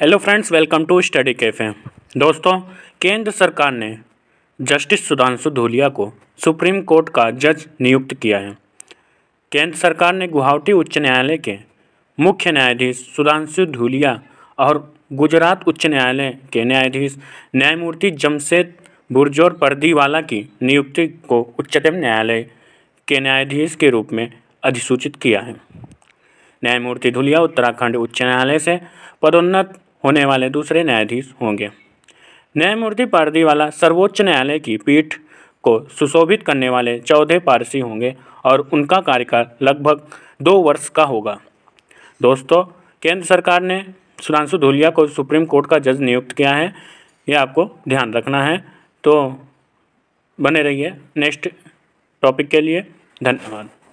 hello friends welcome to study cafe दोस्तों केंद्र सरकार ने जस्टिस सुधांशु धूलिया को सुप्रीम कोर्ट का जज नियुक्त किया है केंद्र सरकार ने गुवाहाटी उच्च न्यायालय के मुख्य न्यायाधीश सुधांशु धूलिया और गुजरात उच्च न्यायालय के न्यायाधीश न्यायमूर्ति जमशेद बुरजोर परदीवाला की नियुक्ति को उच्चतम न्यायालय के न्यायाधीश के रूप में अधिसूचित किया है न्यायमूर्ति धुलिया उत्तराखंड उच्च न्यायालय से पदोन्नत होने वाले दूसरे न्यायाधीश होंगे न्यायमूर्ति पारदीवाला सर्वोच्च न्यायालय की पीठ को सुशोभित करने वाले चौदह पारसी होंगे और उनका कार्यकाल लगभग दो वर्ष का होगा दोस्तों केंद्र सरकार ने सुधांशु धुलिया को सुप्रीम कोर्ट का जज नियुक्त किया है ये आपको ध्यान रखना है तो बने रहिए नेक्स्ट टॉपिक के लिए धन्यवाद